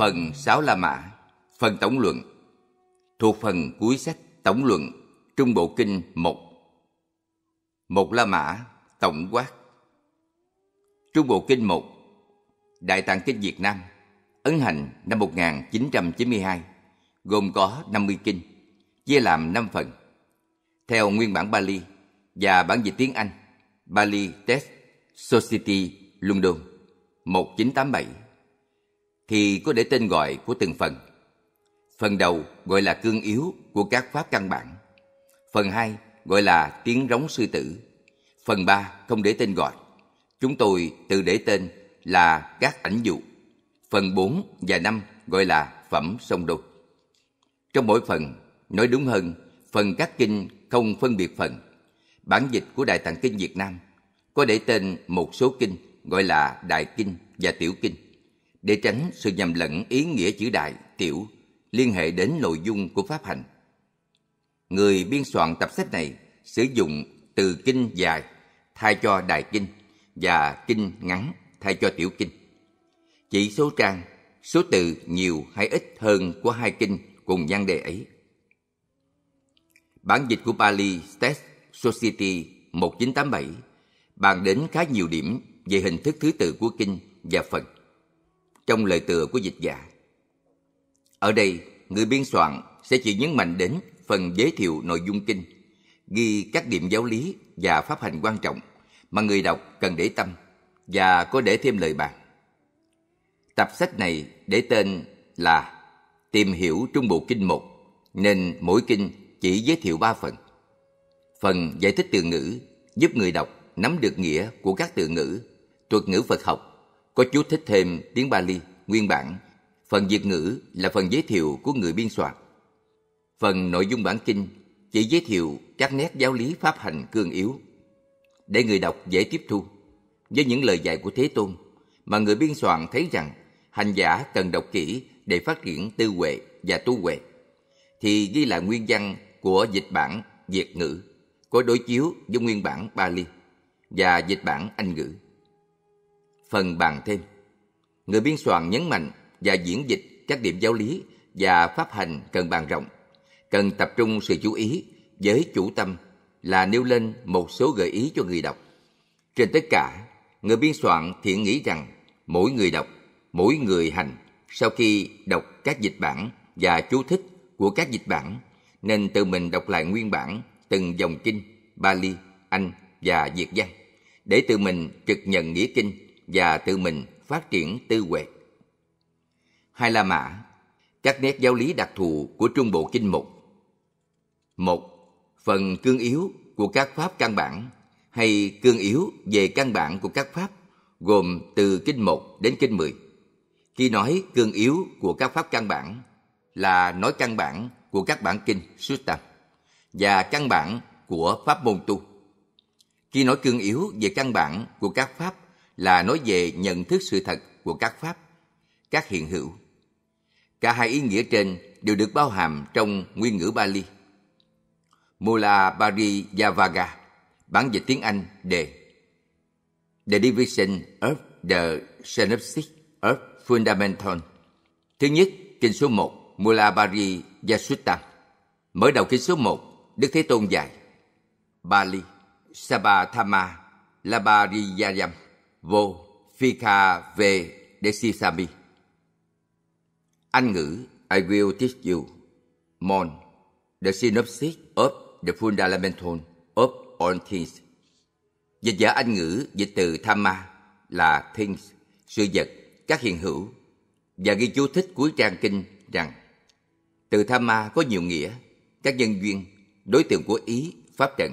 Phần sáu La Mã Phần Tổng luận Thuộc phần cuối sách Tổng luận Trung Bộ Kinh một Một La Mã Tổng quát Trung Bộ Kinh một Đại tạng Kinh Việt Nam Ấn hành năm 1992 Gồm có 50 kinh Chia làm 5 phần Theo nguyên bản Bali Và bản dịch tiếng Anh Bali Test Society London 1987 thì có để tên gọi của từng phần. Phần đầu gọi là cương yếu của các pháp căn bản. Phần 2 gọi là tiếng rống sư tử. Phần 3 không để tên gọi. Chúng tôi tự để tên là các ảnh dụ. Phần 4 và 5 gọi là phẩm sông đô. Trong mỗi phần, nói đúng hơn, phần các kinh không phân biệt phần. Bản dịch của Đại Tạng Kinh Việt Nam có để tên một số kinh gọi là Đại Kinh và Tiểu Kinh để tránh sự nhầm lẫn ý nghĩa chữ đại, tiểu liên hệ đến nội dung của pháp hành. Người biên soạn tập sách này sử dụng từ kinh dài thay cho đại kinh và kinh ngắn thay cho tiểu kinh. Chỉ số trang, số từ nhiều hay ít hơn của hai kinh cùng nhan đề ấy. Bản dịch của Pali Test Society 1987 bàn đến khá nhiều điểm về hình thức thứ tự của kinh và phần trong lời tựa của dịch giả. Ở đây, người biên soạn sẽ chỉ nhấn mạnh đến phần giới thiệu nội dung kinh, ghi các điểm giáo lý và pháp hành quan trọng mà người đọc cần để tâm và có để thêm lời bàn. Tập sách này để tên là Tìm hiểu Trung Bộ Kinh 1 nên mỗi kinh chỉ giới thiệu 3 phần. Phần giải thích từ ngữ giúp người đọc nắm được nghĩa của các từ ngữ, thuật ngữ Phật học có chú thích thêm tiếng Bali, nguyên bản. Phần Việt ngữ là phần giới thiệu của người biên soạn. Phần nội dung bản kinh chỉ giới thiệu các nét giáo lý pháp hành cương yếu để người đọc dễ tiếp thu với những lời dạy của Thế Tôn mà người biên soạn thấy rằng hành giả cần đọc kỹ để phát triển tư huệ và tu huệ thì ghi lại nguyên văn của dịch bản Việt ngữ có đối chiếu với nguyên bản Bali và dịch bản Anh ngữ phần bàn thêm. Người biên soạn nhấn mạnh và diễn dịch các điểm giáo lý và pháp hành cần bàn rộng, cần tập trung sự chú ý với chủ tâm là nêu lên một số gợi ý cho người đọc. Trên tất cả, người biên soạn thiện nghĩ rằng mỗi người đọc, mỗi người hành sau khi đọc các dịch bản và chú thích của các dịch bản nên tự mình đọc lại nguyên bản từng dòng kinh Bali, Anh và Việt văn để tự mình trực nhận nghĩa kinh và tự mình phát triển tư huệ. Hai La Mã Các nét giáo lý đặc thù của Trung Bộ Kinh Mục một Phần cương yếu của các pháp căn bản hay cương yếu về căn bản của các pháp gồm từ kinh 1 đến kinh 10. Khi nói cương yếu của các pháp căn bản là nói căn bản của các bản kinh Sutta và căn bản của pháp môn tu. Khi nói cương yếu về căn bản của các pháp là nói về nhận thức sự thật của các pháp, các hiện hữu. Cả hai ý nghĩa trên đều được bao hàm trong nguyên ngữ Bali. Mula Bari Yavaga, bản dịch tiếng Anh đề The Division of the Synopsis of Fundamental. Thứ nhất, kinh số 1, Mula Bari Yasutta. Mở đầu kinh số 1, Đức Thế Tôn dạy. Bali, Sabha Thama, Labariyayam vô Phika về Desisami. Anh ngữ I will teach you. Mon, the synopsis of the fundamental of all things. Dịch giả Anh ngữ dịch từ Thamma là things, sự vật, các hiện hữu và ghi chú thích cuối trang kinh rằng từ Thamma có nhiều nghĩa, các nhân duyên, đối tượng của ý, pháp trần,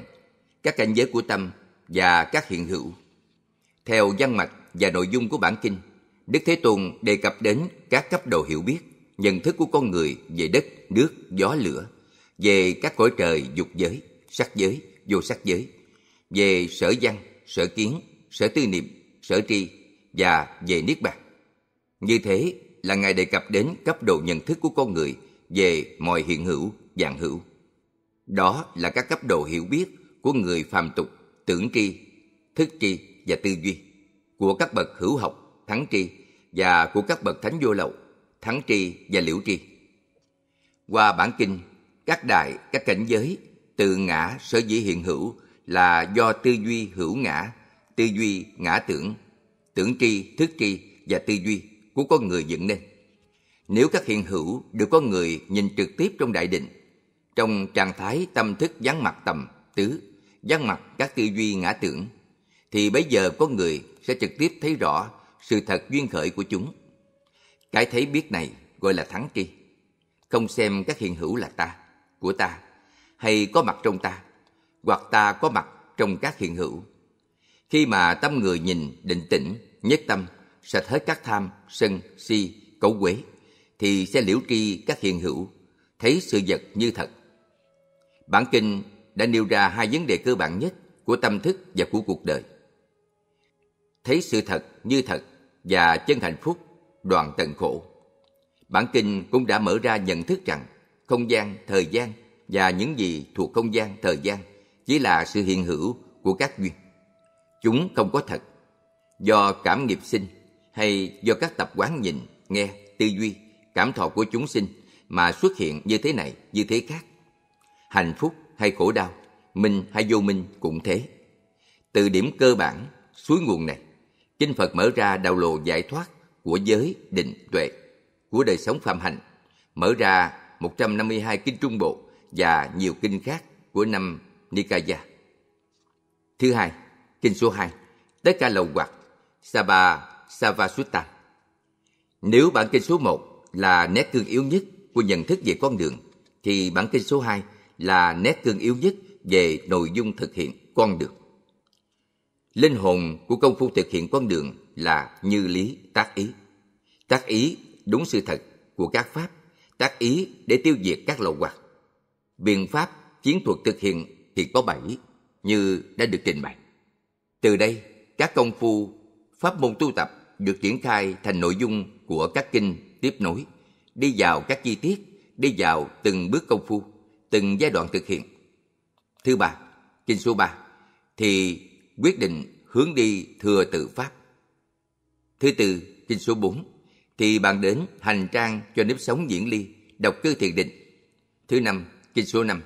các cảnh giới của tâm và các hiện hữu theo văn mạch và nội dung của bản kinh, Đức Thế Tôn đề cập đến các cấp độ hiểu biết, nhận thức của con người về đất, nước, gió, lửa, về các cõi trời dục giới, sắc giới, vô sắc giới, về sở văn, sở kiến, sở tư niệm, sở tri và về niết bàn. Như thế là Ngài đề cập đến cấp độ nhận thức của con người về mọi hiện hữu, dạng hữu. Đó là các cấp độ hiểu biết của người phàm tục, tưởng tri, thức tri, và tư duy của các bậc hữu học thắng tri và của các bậc thánh vô lậu thắng tri và liễu tri qua bản kinh các đại các cảnh giới từ ngã sở dĩ hiện hữu là do tư duy hữu ngã tư duy ngã tưởng tưởng tri thức tri và tư duy của con người dựng nên nếu các hiện hữu được có người nhìn trực tiếp trong đại định trong trạng thái tâm thức dáng mặt tầm tứ dáng mặt các tư duy ngã tưởng thì bây giờ có người sẽ trực tiếp thấy rõ sự thật duyên khởi của chúng. Cái thấy biết này gọi là thắng tri. Không xem các hiện hữu là ta, của ta, hay có mặt trong ta, hoặc ta có mặt trong các hiện hữu. Khi mà tâm người nhìn định tĩnh, nhất tâm, sạch hết các tham, sân, si, cấu quế, thì sẽ liễu tri các hiện hữu, thấy sự vật như thật. Bản kinh đã nêu ra hai vấn đề cơ bản nhất của tâm thức và của cuộc đời – thấy sự thật như thật và chân hạnh phúc, đoạn tận khổ. Bản kinh cũng đã mở ra nhận thức rằng không gian, thời gian và những gì thuộc không gian, thời gian chỉ là sự hiện hữu của các duyên. Chúng không có thật. Do cảm nghiệp sinh hay do các tập quán nhìn, nghe, tư duy, cảm thọ của chúng sinh mà xuất hiện như thế này, như thế khác. Hạnh phúc hay khổ đau, minh hay vô minh cũng thế. Từ điểm cơ bản, suối nguồn này, Kinh Phật mở ra đạo lộ giải thoát của giới, định, tuệ, của đời sống phạm hạnh, mở ra 152 kinh trung bộ và nhiều kinh khác của năm Nikaya. Thứ hai, kinh số 2, tất cả lầu quạt, Saba Savasutta. Nếu bản kinh số 1 là nét cương yếu nhất của nhận thức về con đường, thì bản kinh số 2 là nét cương yếu nhất về nội dung thực hiện con đường. Linh hồn của công phu thực hiện con đường là như lý tác ý. Tác ý đúng sự thật của các pháp, tác ý để tiêu diệt các lậu hoặc. Biện pháp chiến thuật thực hiện thì có bảy như đã được trình bày. Từ đây, các công phu, pháp môn tu tập được triển khai thành nội dung của các kinh tiếp nối, đi vào các chi tiết, đi vào từng bước công phu, từng giai đoạn thực hiện. Thứ ba, kinh số ba thì quyết định hướng đi thừa tự pháp. Thứ tư, kinh số 4, thì bạn đến hành trang cho nếp sống diễn ly, độc cư thiền định. Thứ năm, kinh số 5,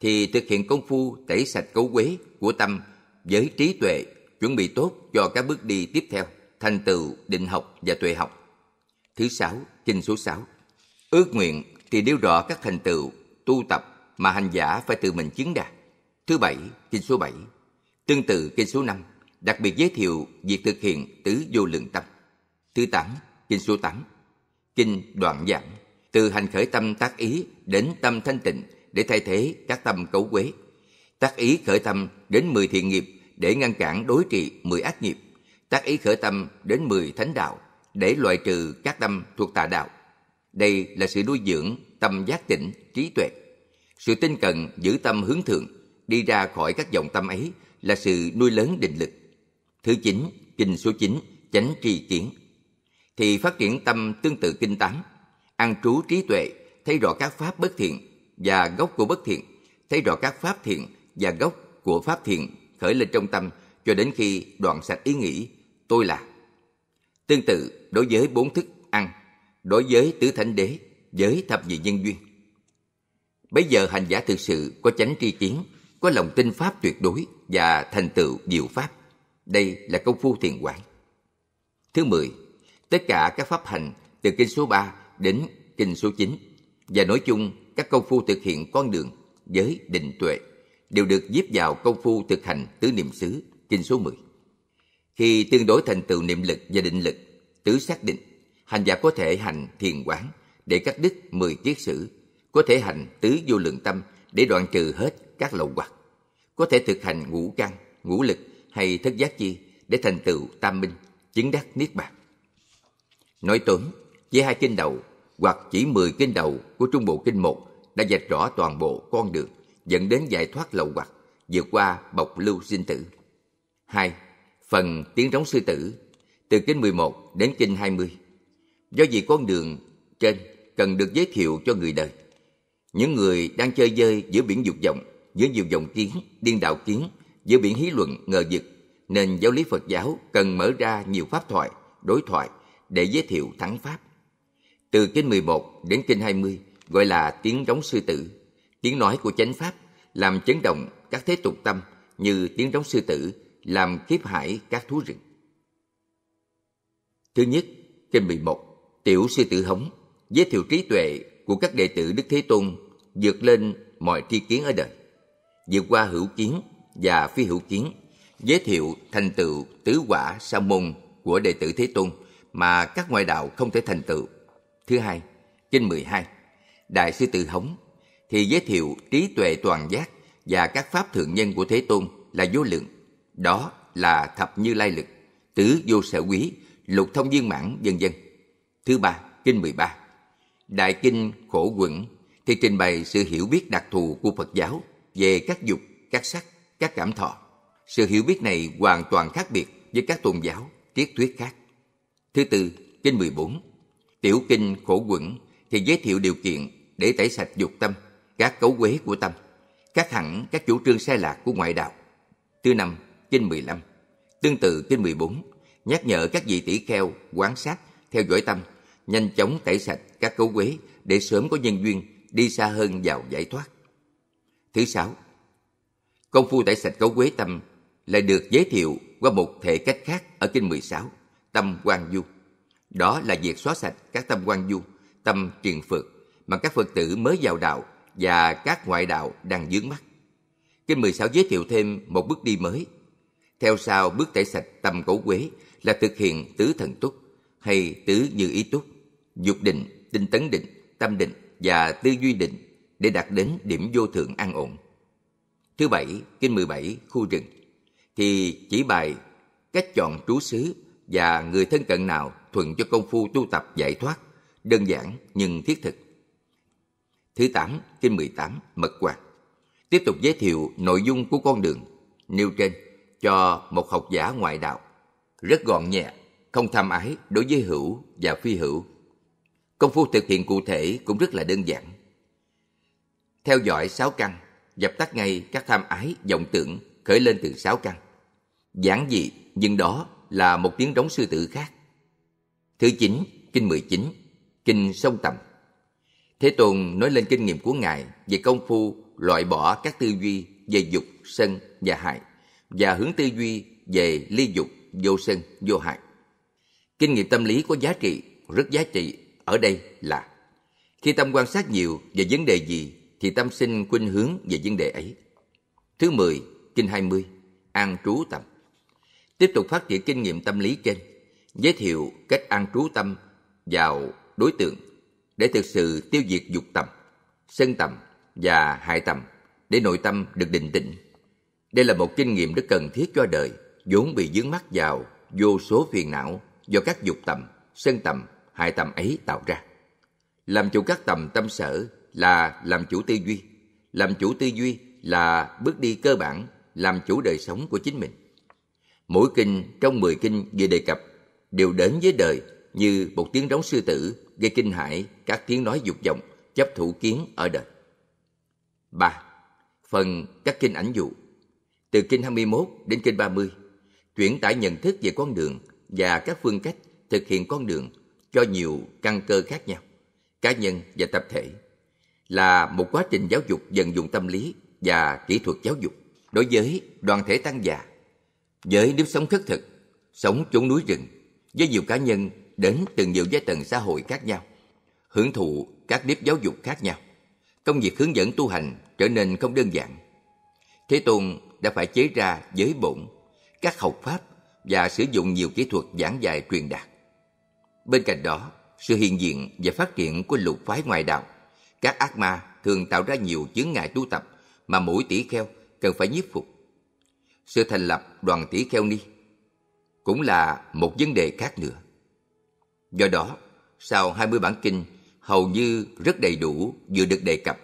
thì thực hiện công phu tẩy sạch cấu quế của tâm với trí tuệ, chuẩn bị tốt cho các bước đi tiếp theo, thành tựu định học và tuệ học. Thứ sáu, kinh số 6, ước nguyện thì nêu rõ các thành tựu, tu tập mà hành giả phải tự mình chứng đạt. Thứ bảy, kinh số 7, Tương tự kinh số 5 đặc biệt giới thiệu việc thực hiện tứ vô lượng tâm. Thứ 8, kinh số 8. Kinh đoạn giảng từ hành khởi tâm tác ý đến tâm thanh tịnh để thay thế các tâm cấu quế. Tác ý khởi tâm đến 10 thiện nghiệp để ngăn cản đối trị 10 ác nghiệp. Tác ý khởi tâm đến 10 thánh đạo để loại trừ các tâm thuộc tà đạo. Đây là sự nuôi dưỡng tâm giác tỉnh, trí tuệ. Sự tinh cần giữ tâm hướng thượng, đi ra khỏi các dòng tâm ấy là sự nuôi lớn định lực. Thứ chín kinh số 9, chánh tri kiến. Thì phát triển tâm tương tự kinh tám ăn trú trí tuệ, thấy rõ các pháp bất thiện và gốc của bất thiện, thấy rõ các pháp thiện và gốc của pháp thiện khởi lên trong tâm cho đến khi đoạn sạch ý nghĩ tôi là. Tương tự đối với bốn thức ăn, đối với tứ thánh đế, giới thập vị nhân duyên. Bây giờ hành giả thực sự có chánh tri kiến, có lòng tin pháp tuyệt đối, và thành tựu diệu pháp. Đây là công phu thiền quán. Thứ 10. Tất cả các pháp hành từ kinh số 3 đến kinh số 9 và nói chung các công phu thực hiện con đường giới định tuệ đều được díp vào công phu thực hành tứ niệm xứ kinh số 10. Khi tương đối thành tựu niệm lực và định lực, tứ xác định, hành giả có thể hành thiền quán để cắt đứt 10 kiết sử, có thể hành tứ vô lượng tâm để đoạn trừ hết các lậu hoặc có thể thực hành ngũ căn, ngũ lực hay thất giác chi để thành tựu tam minh, chứng đắc niết bàn. Nói tóm, với hai kinh đầu hoặc chỉ 10 kinh đầu của Trung Bộ Kinh một đã dạch rõ toàn bộ con đường dẫn đến giải thoát lậu hoặc, vượt qua bọc lưu sinh tử. Hai Phần tiếng rống sư tử từ kinh 11 đến kinh 20. Do vì con đường trên cần được giới thiệu cho người đời. Những người đang chơi dơi giữa biển dục vọng giữa nhiều dòng kiến, điên đạo kiến, giữa biển hí luận, ngờ vực, nên giáo lý Phật giáo cần mở ra nhiều pháp thoại, đối thoại để giới thiệu thắng pháp. Từ kinh 11 đến kinh 20 gọi là tiếng đóng sư tử, tiếng nói của chánh pháp làm chấn động các thế tục tâm như tiếng đóng sư tử làm kiếp hải các thú rừng. Thứ nhất, kinh 11, tiểu sư tử hống, giới thiệu trí tuệ của các đệ tử Đức Thế Tôn vượt lên mọi tri kiến ở đời vượt qua hữu kiến và phi hữu kiến, giới thiệu thành tựu tứ quả sa môn của đệ tử Thế Tôn mà các ngoại đạo không thể thành tựu. Thứ hai, trên 12, Đại sư Tự Hống thì giới thiệu trí tuệ toàn giác và các pháp thượng nhân của Thế Tôn là vô lượng. Đó là thập như lai lực, tứ vô sở quý, lục thông viên mãn vân vân. Thứ ba, kinh 13. Đại kinh khổ quẩn thì trình bày sự hiểu biết đặc thù của Phật giáo về các dục, các sắc, các cảm thọ. Sự hiểu biết này hoàn toàn khác biệt với các tôn giáo, triết thuyết khác. Thứ tư, kinh 14. Tiểu kinh khổ quẩn thì giới thiệu điều kiện để tẩy sạch dục tâm, các cấu quế của tâm, các hẳn các chủ trương sai lạc của ngoại đạo. Thứ năm, kinh 15. Tương tự kinh 14, nhắc nhở các vị tỷ kheo, quán sát, theo dõi tâm, nhanh chóng tẩy sạch các cấu quế để sớm có nhân duyên đi xa hơn vào giải thoát. Thứ sáu, công phu tẩy sạch cấu quế tâm lại được giới thiệu qua một thể cách khác ở kinh 16, tâm quan du. Đó là việc xóa sạch các tâm quan du, tâm truyền Phật mà các Phật tử mới vào đạo và các ngoại đạo đang dướng mắt. Kinh 16 giới thiệu thêm một bước đi mới. Theo sau bước tẩy sạch tâm cấu quế là thực hiện tứ thần túc hay tứ như ý túc, dục định, tinh tấn định, tâm định và tư duy định để đạt đến điểm vô thượng an ổn. Thứ bảy, kinh 17, khu rừng, thì chỉ bài cách chọn trú xứ và người thân cận nào thuận cho công phu tu tập giải thoát, đơn giản nhưng thiết thực. Thứ tám kinh 18, mật quạt. Tiếp tục giới thiệu nội dung của con đường nêu trên cho một học giả ngoại đạo. Rất gọn nhẹ, không tham ái đối với hữu và phi hữu. Công phu thực hiện cụ thể cũng rất là đơn giản theo dõi sáu căn, dập tắt ngay các tham ái, vọng tưởng khởi lên từ sáu căn. Giản dị, nhưng đó là một tiếng rống sư tử khác. Thứ chín Kinh mười chín Kinh Sông Tầm. Thế Tôn nói lên kinh nghiệm của Ngài về công phu loại bỏ các tư duy về dục, sân và hại và hướng tư duy về ly dục, vô sân, vô hại. Kinh nghiệm tâm lý có giá trị, rất giá trị ở đây là khi tâm quan sát nhiều về vấn đề gì thì tâm sinh khuynh hướng về vấn đề ấy. Thứ 10, kinh 20, an trú tâm. Tiếp tục phát triển kinh nghiệm tâm lý trên, giới thiệu cách an trú tâm vào đối tượng để thực sự tiêu diệt dục tầm, sân tầm và hại tầm để nội tâm được định tĩnh. Đây là một kinh nghiệm rất cần thiết cho đời, vốn bị dướng mắc vào vô số phiền não do các dục tầm, sân tầm, hại tầm ấy tạo ra. Làm chủ các tầm tâm sở là làm chủ tư duy làm chủ tư duy là bước đi cơ bản làm chủ đời sống của chính mình mỗi kinh trong 10 kinh vừa đề cập đều đến với đời như một tiếng rống sư tử gây kinh hãi các tiếng nói dục vọng chấp thủ kiến ở đời. Ba Phần các kinh ảnh dụ Từ kinh 21 đến kinh 30 chuyển tải nhận thức về con đường và các phương cách thực hiện con đường cho nhiều căn cơ khác nhau cá nhân và tập thể là một quá trình giáo dục dần dùng tâm lý và kỹ thuật giáo dục đối với đoàn thể tăng già với nếp sống khất thực sống chốn núi rừng với nhiều cá nhân đến từ nhiều giai tầng xã hội khác nhau hưởng thụ các nếp giáo dục khác nhau công việc hướng dẫn tu hành trở nên không đơn giản thế tôn đã phải chế ra giới bổn các học pháp và sử dụng nhiều kỹ thuật giảng dạy truyền đạt bên cạnh đó sự hiện diện và phát triển của lục phái ngoại đạo các ác ma thường tạo ra nhiều chướng ngại tu tập mà mỗi tỷ kheo cần phải nhiếp phục. Sự thành lập đoàn tỷ kheo ni cũng là một vấn đề khác nữa. Do đó, sau 20 bản kinh hầu như rất đầy đủ vừa được đề cập,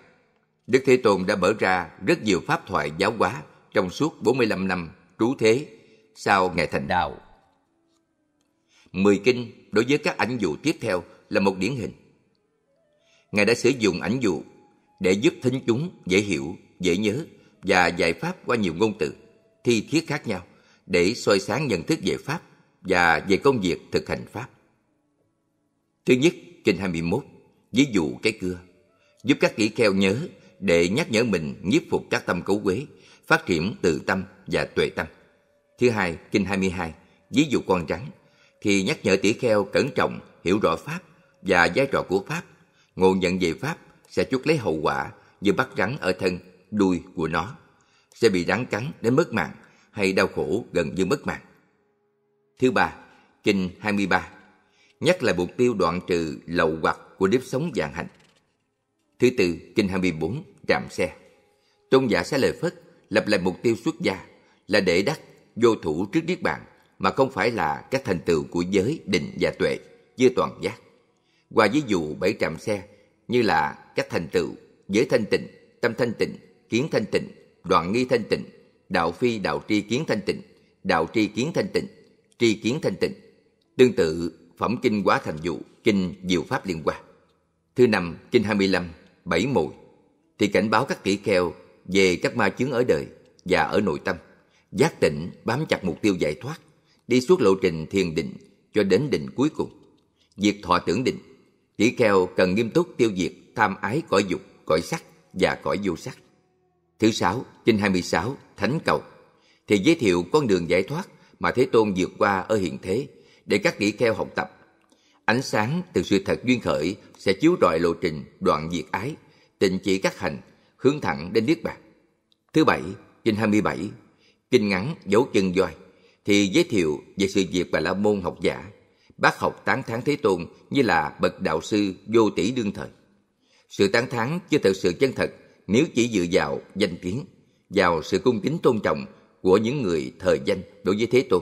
Đức Thế Tôn đã mở ra rất nhiều pháp thoại giáo hóa trong suốt 45 năm trú thế sau ngày thành đạo. Mười kinh đối với các ảnh dụ tiếp theo là một điển hình. Ngài đã sử dụng ảnh dụ để giúp thính chúng dễ hiểu, dễ nhớ và giải pháp qua nhiều ngôn từ, thi thiết khác nhau để soi sáng nhận thức về Pháp và về công việc thực hành Pháp. Thứ nhất, trên 21, ví dụ cái cưa, giúp các kỹ kheo nhớ để nhắc nhở mình nhiếp phục các tâm cấu quế, phát triển từ tâm và tuệ tâm. Thứ hai, kinh 22, ví dụ con rắn, thì nhắc nhở tỷ kheo cẩn trọng, hiểu rõ Pháp và vai trò của Pháp Ngộ nhận về Pháp sẽ chuốc lấy hậu quả như bắt rắn ở thân, đuôi của nó. Sẽ bị rắn cắn đến mất mạng hay đau khổ gần như mất mạng. Thứ ba, Kinh 23 nhắc lại mục tiêu đoạn trừ lậu hoặc của nếp sống dạng hành. Thứ tư, Kinh 24, Trạm xe. Tôn giả sẽ lời phất, lập lại mục tiêu xuất gia là để đắc vô thủ trước Niết Bàn mà không phải là các thành tựu của giới, định và tuệ, chưa toàn giác qua ví dụ bảy trạm xe như là các thành tựu giới thanh tịnh tâm thanh tịnh kiến thanh tịnh đoạn nghi thanh tịnh đạo phi đạo tri kiến thanh tịnh đạo tri kiến thanh tịnh tri kiến thanh tịnh tương tự phẩm kinh quá thành dụ kinh diệu pháp liên quan thứ năm kinh 25, bảy mùi thì cảnh báo các tỷ kheo về các ma chứng ở đời và ở nội tâm giác tỉnh bám chặt mục tiêu giải thoát đi suốt lộ trình thiền định cho đến định cuối cùng việc thọ tưởng định tỷ kheo cần nghiêm túc tiêu diệt tham ái cõi dục, cõi sắc và cõi vô sắc. Thứ sáu, trên 26, Thánh Cầu thì giới thiệu con đường giải thoát mà Thế Tôn vượt qua ở hiện thế để các tỷ kheo học tập. Ánh sáng từ sự thật duyên khởi sẽ chiếu rọi lộ trình đoạn diệt ái, tịnh chỉ các hành, hướng thẳng đến Niết Bàn. Thứ bảy, trên 27, Kinh ngắn dấu chân voi thì giới thiệu về sự việc Bà La Môn học giả bác học tán thán Thế Tôn như là bậc đạo sư vô tỷ đương thời. Sự tán thán chưa thật sự chân thật nếu chỉ dựa vào danh tiếng, vào sự cung kính tôn trọng của những người thời danh đối với Thế Tôn,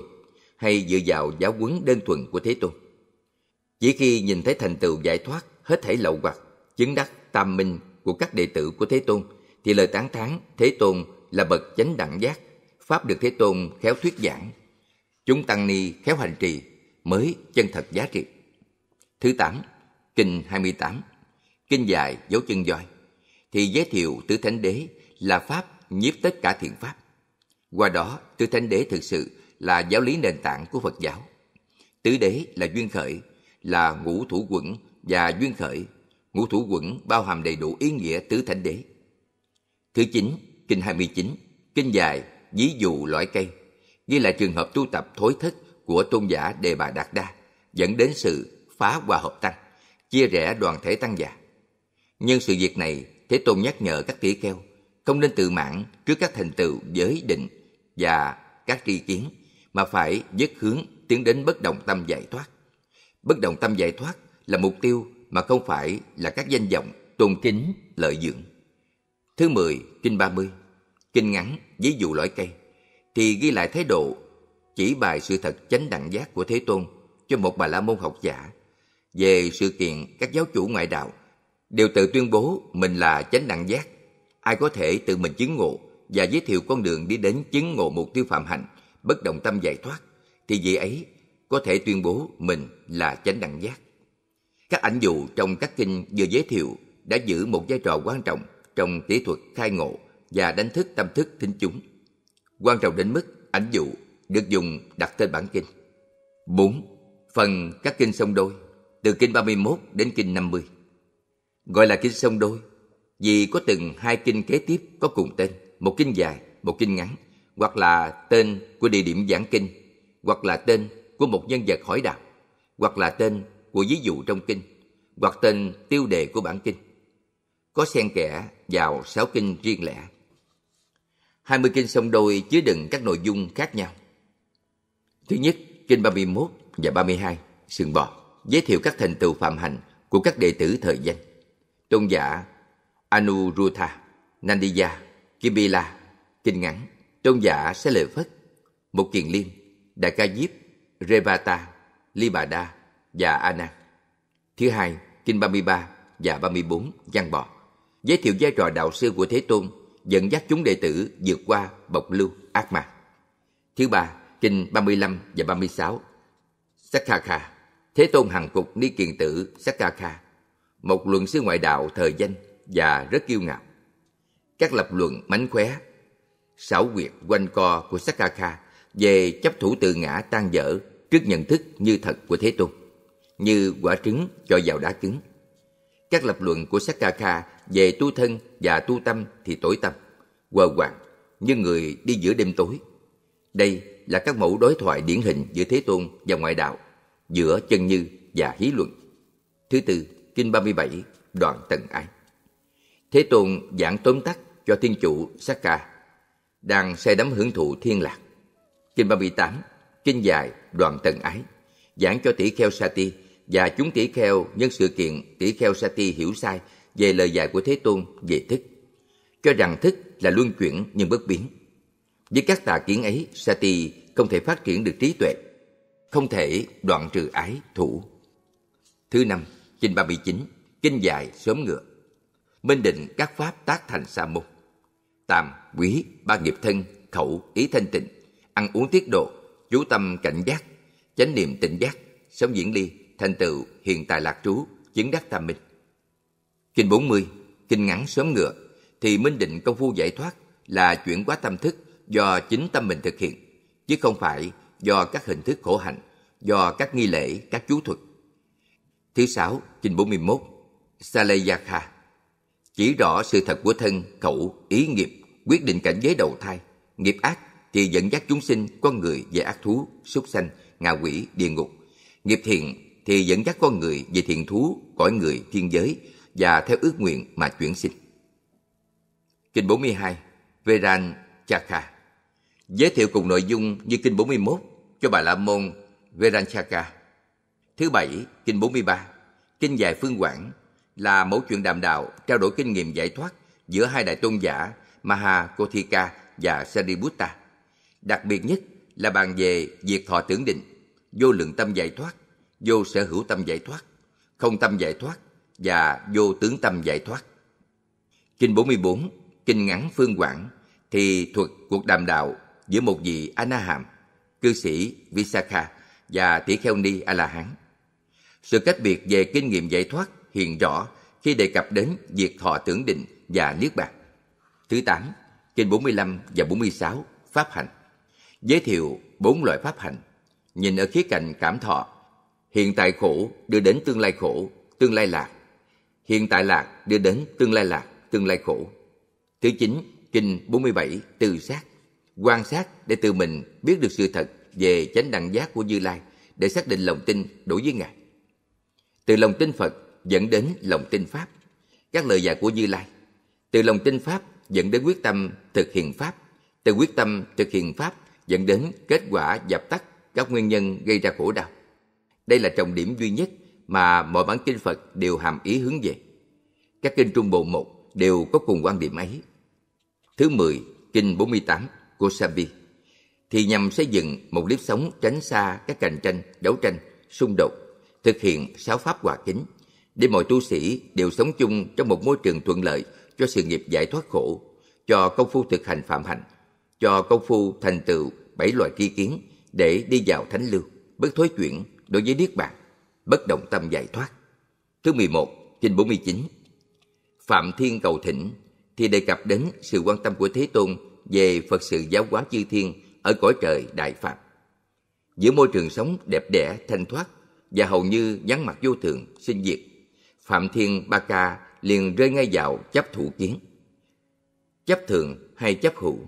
hay dựa vào giáo huấn đơn thuần của Thế Tôn. Chỉ khi nhìn thấy thành tựu giải thoát hết thể lậu hoặc, chứng đắc tam minh của các đệ tử của Thế Tôn, thì lời tán thán Thế Tôn là bậc chánh đẳng giác, pháp được Thế Tôn khéo thuyết giảng, chúng tăng ni khéo hành trì mới chân thật giá trị. Thứ 8, Kinh 28, Kinh dài dấu chân voi, thì giới thiệu Tứ Thánh Đế là Pháp nhiếp tất cả thiện Pháp. Qua đó, Tứ Thánh Đế thực sự là giáo lý nền tảng của Phật giáo. Tứ Đế là duyên khởi, là ngũ thủ quẩn và duyên khởi. Ngũ thủ quẩn bao hàm đầy đủ ý nghĩa Tứ Thánh Đế. Thứ 9, Kinh 29, Kinh dài, ví dụ loại cây, ghi là trường hợp tu tập thối thất của tôn giả Đề Bà Đạt Đa dẫn đến sự phá hòa hợp tăng, chia rẽ đoàn thể tăng giả. nhưng sự việc này, Thế Tôn nhắc nhở các tỷ kheo không nên tự mãn trước các thành tựu giới định và các tri kiến mà phải dứt hướng tiến đến bất động tâm giải thoát. Bất động tâm giải thoát là mục tiêu mà không phải là các danh vọng tôn kính lợi dưỡng. Thứ 10, kinh 30, kinh ngắn ví dụ lõi cây thì ghi lại thái độ chỉ bài sự thật chánh đẳng giác của Thế Tôn cho một bà la môn học giả về sự kiện các giáo chủ ngoại đạo đều tự tuyên bố mình là chánh đẳng giác. Ai có thể tự mình chứng ngộ và giới thiệu con đường đi đến chứng ngộ mục tiêu phạm hạnh, bất động tâm giải thoát, thì vị ấy có thể tuyên bố mình là chánh đẳng giác. Các ảnh dụ trong các kinh vừa giới thiệu đã giữ một vai trò quan trọng trong kỹ thuật khai ngộ và đánh thức tâm thức thính chúng. Quan trọng đến mức ảnh dụ được dùng đặt tên bản kinh. 4. Phần các kinh song đôi từ kinh 31 đến kinh 50. Gọi là kinh song đôi vì có từng hai kinh kế tiếp có cùng tên, một kinh dài, một kinh ngắn, hoặc là tên của địa điểm giảng kinh, hoặc là tên của một nhân vật hỏi đạo, hoặc là tên của ví dụ trong kinh, hoặc tên tiêu đề của bản kinh. Có xen kẽ vào sáu kinh riêng lẻ. 20 kinh song đôi chứa đựng các nội dung khác nhau. Thứ nhất, kinh 31 và 32, sừng bò, giới thiệu các thành tựu phạm hành của các đệ tử thời danh. Tôn giả Anuruddha Nandiya, Kibila, Kinh Ngắn, Tôn giả sẽ Lợi Phất, Mục Kiền Liên, Đại Ca Diếp, Revata, Libada và Ana. Thứ hai, Kinh 33 và 34, Giang Bò, giới thiệu vai trò đạo sư của Thế Tôn dẫn dắt chúng đệ tử vượt qua bộc lưu ác ma. Thứ ba, kinh 35 và 36. Sắc Kha Kha, Thế Tôn Hằng Cục Ni Kiền Tử Sắc một luận sư ngoại đạo thời danh và rất kiêu ngạo. Các lập luận mánh khóe, xảo quyệt quanh co của Sắc về chấp thủ tự ngã tan dở trước nhận thức như thật của Thế Tôn, như quả trứng cho vào đá cứng. Các lập luận của Sắc về tu thân và tu tâm thì tối tâm, quờ hoàng như người đi giữa đêm tối. Đây là các mẫu đối thoại điển hình giữa Thế Tôn và ngoại đạo, giữa chân như và hí luận. Thứ tư, Kinh 37, đoạn tận ái. Thế Tôn giảng tóm tắt cho thiên chủ Sakka đang say đắm hưởng thụ thiên lạc. Kinh 38, Kinh dài đoạn tận ái, giảng cho tỷ kheo Sati và chúng tỷ kheo nhân sự kiện tỷ kheo Sati hiểu sai về lời dạy của Thế Tôn về thức, cho rằng thức là luân chuyển nhưng bất biến với các tà kiến ấy, Sati không thể phát triển được trí tuệ, không thể đoạn trừ ái thủ. Thứ năm, chương 39, kinh dài sớm ngựa. Minh định các pháp tác thành sa môn. Tam, quý, ba nghiệp thân, khẩu, ý thanh tịnh, ăn uống tiết độ, chú tâm cảnh giác, chánh niệm tỉnh giác, sống diễn ly, thành tựu hiện tại lạc trú, chứng đắc tam minh. Kinh 40, kinh ngắn sớm ngựa, thì minh định công phu giải thoát là chuyển quá tâm thức do chính tâm mình thực hiện, chứ không phải do các hình thức khổ hạnh, do các nghi lễ, các chú thuật. Thứ sáu, trình 41, Saleyakha chỉ rõ sự thật của thân, khẩu, ý nghiệp quyết định cảnh giới đầu thai. Nghiệp ác thì dẫn dắt chúng sinh, con người về ác thú, súc sanh, ngạ quỷ, địa ngục. Nghiệp thiện thì dẫn dắt con người về thiện thú, cõi người, thiên giới và theo ước nguyện mà chuyển sinh. Kinh 42 Veran Chakha giới thiệu cùng nội dung như Kinh 41 cho Bà La Môn Veranchaka. Thứ bảy, Kinh 43, Kinh dài Phương Quảng là mẫu chuyện đàm đạo trao đổi kinh nghiệm giải thoát giữa hai đại tôn giả Maha Kothika và Sariputta. Đặc biệt nhất là bàn về việc thọ tưởng định, vô lượng tâm giải thoát, vô sở hữu tâm giải thoát, không tâm giải thoát và vô tướng tâm giải thoát. Kinh 44, Kinh ngắn Phương Quảng thì thuật cuộc đàm đạo giữa một vị Anaham, cư sĩ Visakha và tỷ kheo ni A-la-hán. Sự cách biệt về kinh nghiệm giải thoát hiện rõ khi đề cập đến việc thọ tưởng định và niết bàn. Thứ tám kinh 45 và 46, pháp hành. Giới thiệu bốn loại pháp hành. Nhìn ở khía cạnh cảm thọ, hiện tại khổ đưa đến tương lai khổ, tương lai lạc. Hiện tại lạc đưa đến tương lai lạc, tương lai khổ. Thứ chín kinh 47, từ sát quan sát để tự mình biết được sự thật về chánh đẳng giác của Như Lai để xác định lòng tin đối với Ngài. Từ lòng tin Phật dẫn đến lòng tin Pháp, các lời dạy của Như Lai. Từ lòng tin Pháp dẫn đến quyết tâm thực hiện Pháp. Từ quyết tâm thực hiện Pháp dẫn đến kết quả dập tắt các nguyên nhân gây ra khổ đau. Đây là trọng điểm duy nhất mà mọi bản kinh Phật đều hàm ý hướng về. Các kinh Trung Bộ 1 đều có cùng quan điểm ấy. Thứ 10, kinh 48 Gosabi thì nhằm xây dựng một nếp sống tránh xa các cạnh tranh, đấu tranh, xung đột, thực hiện sáu pháp hòa kính để mọi tu sĩ đều sống chung trong một môi trường thuận lợi cho sự nghiệp giải thoát khổ, cho công phu thực hành phạm hạnh, cho công phu thành tựu bảy loại tri kiến để đi vào thánh lưu, bất thối chuyển đối với niết bàn, bất động tâm giải thoát. Thứ 11 trên 49 Phạm Thiên Cầu Thỉnh thì đề cập đến sự quan tâm của Thế Tôn về Phật sự giáo hóa chư thiên ở cõi trời Đại Phật. Giữa môi trường sống đẹp đẽ, thanh thoát và hầu như vắng mặt vô thường, sinh diệt, Phạm Thiên Ba Ca liền rơi ngay vào chấp thủ kiến. Chấp thường hay chấp hữu.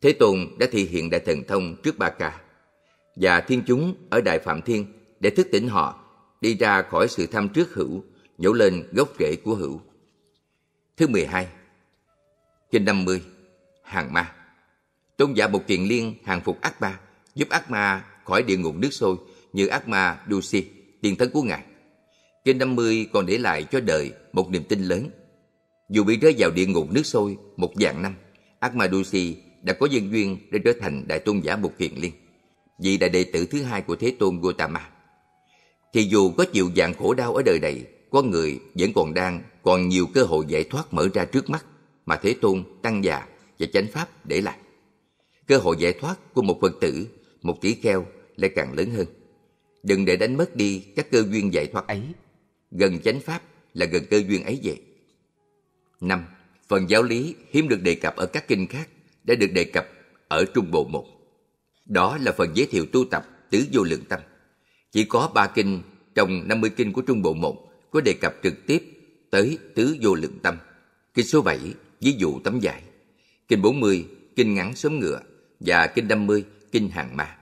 Thế Tôn đã thị hiện đại thần thông trước Ba Ca và thiên chúng ở Đại Phạm Thiên để thức tỉnh họ đi ra khỏi sự tham trước hữu, nhổ lên gốc rễ của hữu. Thứ 12 Kinh 50 hàng ma. Tôn giả một kiền liên hàng phục ác ma, giúp ác ma khỏi địa ngục nước sôi như ác ma Dusi, tiền thân của ngài. Kinh 50 còn để lại cho đời một niềm tin lớn. Dù bị rơi vào địa ngục nước sôi một vạn năm, ác ma Dusi đã có dân duyên để trở thành đại tôn giả một kiền liên, vị đại đệ tử thứ hai của Thế Tôn Gautama. Thì dù có chịu dạng khổ đau ở đời này, con người vẫn còn đang còn nhiều cơ hội giải thoát mở ra trước mắt mà Thế Tôn, Tăng Già và chánh pháp để lại. Cơ hội giải thoát của một Phật tử, một tỷ kheo lại càng lớn hơn. Đừng để đánh mất đi các cơ duyên giải thoát ấy. Gần chánh pháp là gần cơ duyên ấy vậy. năm Phần giáo lý hiếm được đề cập ở các kinh khác đã được đề cập ở Trung Bộ một Đó là phần giới thiệu tu tập tứ vô lượng tâm. Chỉ có ba kinh trong 50 kinh của Trung Bộ một có đề cập trực tiếp tới tứ vô lượng tâm. Kinh số 7, ví dụ tấm giải. Kinh 40, Kinh ngắn sớm ngựa và Kinh 50, Kinh hàng ma.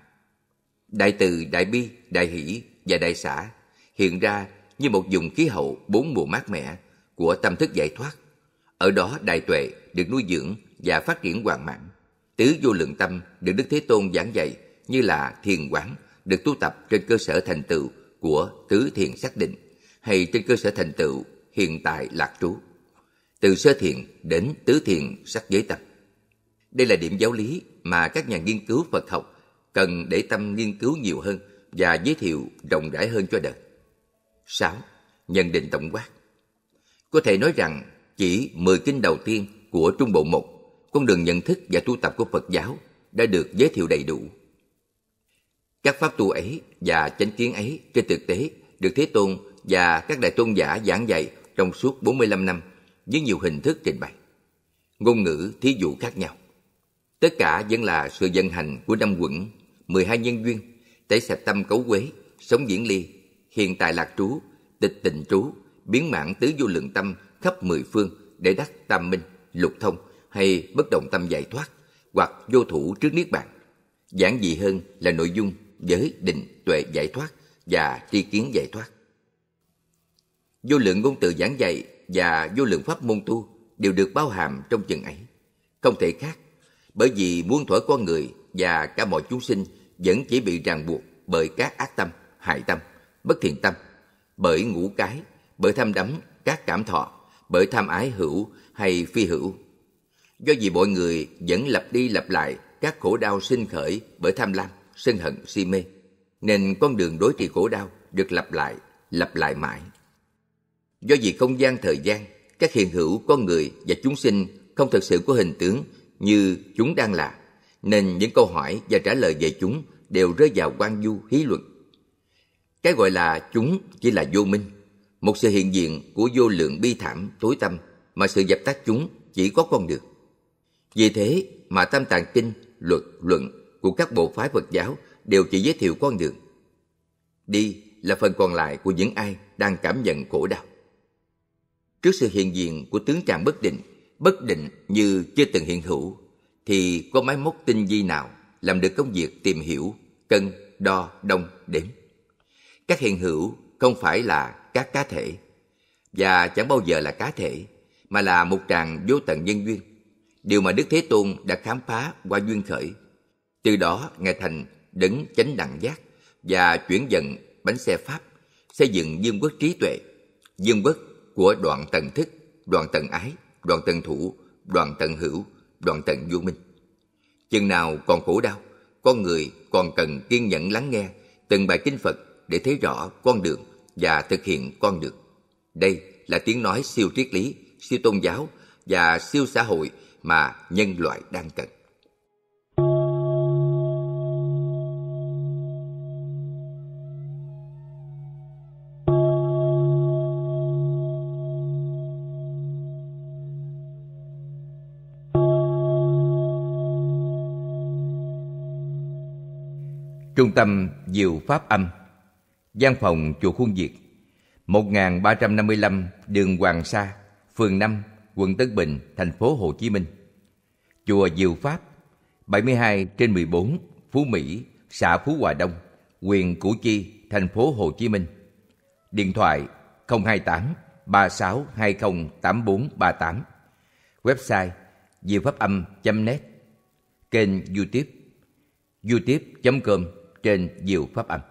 Đại từ, đại bi, đại hỷ và đại xã hiện ra như một vùng khí hậu bốn mùa mát mẻ của tâm thức giải thoát. Ở đó đại tuệ được nuôi dưỡng và phát triển hoàn mãn. Tứ vô lượng tâm được Đức Thế Tôn giảng dạy như là thiền quán được tu tập trên cơ sở thành tựu của tứ thiền xác định hay trên cơ sở thành tựu hiện tại lạc trú. Từ sơ thiền đến tứ thiền sắc giới tập. Đây là điểm giáo lý mà các nhà nghiên cứu Phật học cần để tâm nghiên cứu nhiều hơn và giới thiệu rộng rãi hơn cho đời. 6. Nhận định tổng quát Có thể nói rằng chỉ 10 kinh đầu tiên của Trung Bộ một con đường nhận thức và tu tập của Phật giáo đã được giới thiệu đầy đủ. Các pháp tu ấy và chánh kiến ấy trên thực tế được Thế Tôn và các đại tôn giả giảng dạy trong suốt 45 năm với nhiều hình thức trình bày, ngôn ngữ thí dụ khác nhau. Tất cả vẫn là sự vận hành của năm quận, 12 nhân duyên, tẩy sạch tâm cấu quế, sống diễn ly, hiện tại lạc trú, tịch tình trú, biến mạng tứ vô lượng tâm khắp mười phương để đắc tam minh, lục thông hay bất động tâm giải thoát hoặc vô thủ trước niết bàn. Giản dị hơn là nội dung giới định tuệ giải thoát và tri kiến giải thoát. Vô lượng ngôn từ giảng dạy và vô lượng pháp môn tu đều được bao hàm trong chừng ấy. Không thể khác bởi vì muôn thuở con người và cả mọi chúng sinh vẫn chỉ bị ràng buộc bởi các ác tâm, hại tâm, bất thiện tâm, bởi ngũ cái, bởi tham đắm, các cảm thọ, bởi tham ái hữu hay phi hữu. Do vì mọi người vẫn lặp đi lặp lại các khổ đau sinh khởi bởi tham lam, sân hận, si mê, nên con đường đối trị khổ đau được lặp lại, lặp lại mãi. Do vì không gian thời gian, các hiện hữu con người và chúng sinh không thực sự có hình tướng như chúng đang là, nên những câu hỏi và trả lời về chúng đều rơi vào quan du hí luận. Cái gọi là chúng chỉ là vô minh, một sự hiện diện của vô lượng bi thảm tối tâm mà sự dập tắt chúng chỉ có con đường. Vì thế mà Tam Tạng Kinh, Luật, Luận của các bộ phái Phật giáo đều chỉ giới thiệu con đường. Đi là phần còn lại của những ai đang cảm nhận khổ đau. Trước sự hiện diện của tướng trạng bất định bất định như chưa từng hiện hữu thì có máy móc tinh vi nào làm được công việc tìm hiểu cân đo đông đếm các hiện hữu không phải là các cá thể và chẳng bao giờ là cá thể mà là một tràng vô tận nhân duyên điều mà đức thế tôn đã khám phá qua duyên khởi từ đó ngài thành đấng chánh đẳng giác và chuyển dần bánh xe pháp xây dựng dương quốc trí tuệ dương quốc của đoạn tần thức đoạn tần ái đoàn tần thủ, đoàn tận hữu, đoàn tận vô minh. Chừng nào còn khổ đau, con người còn cần kiên nhẫn lắng nghe từng bài kinh Phật để thấy rõ con đường và thực hiện con đường. Đây là tiếng nói siêu triết lý, siêu tôn giáo và siêu xã hội mà nhân loại đang cần. Trung tâm Diệu Pháp Âm gian phòng Chùa Khuôn Việt 1355 đường Hoàng Sa, phường 5, quận Tân Bình, thành phố Hồ Chí Minh Chùa Diệu Pháp 72 trên 14, Phú Mỹ, xã Phú Hòa Đông, quyền Củ Chi, thành phố Hồ Chí Minh Điện thoại 028 36 20 8438 Website diệu pháp âm.net Kênh Youtube youtube.com trên diệu pháp âm